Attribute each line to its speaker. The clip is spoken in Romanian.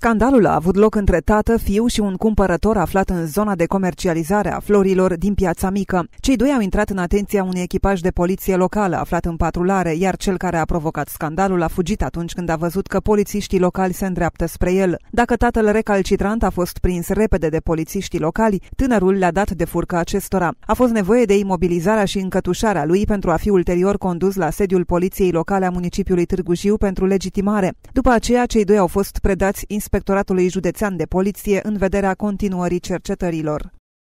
Speaker 1: Scandalul a avut loc între tată, fiu și un cumpărător aflat în zona de comercializare a florilor din Piața Mică. Cei doi au intrat în atenția unui echipaj de poliție locală aflat în patrulare, iar cel care a provocat scandalul a fugit atunci când a văzut că polițiștii locali se îndreaptă spre el. Dacă tatăl recalcitrant a fost prins repede de polițiștii locali, tânărul le-a dat de furcă acestora. A fost nevoie de imobilizarea și încătușarea lui pentru a fi ulterior condus la sediul poliției locale a municipiului Târgu Jiu pentru legitimare. După aceea, cei doi au fost predați Inspectoratului Județean de Poliție în vederea continuării cercetărilor.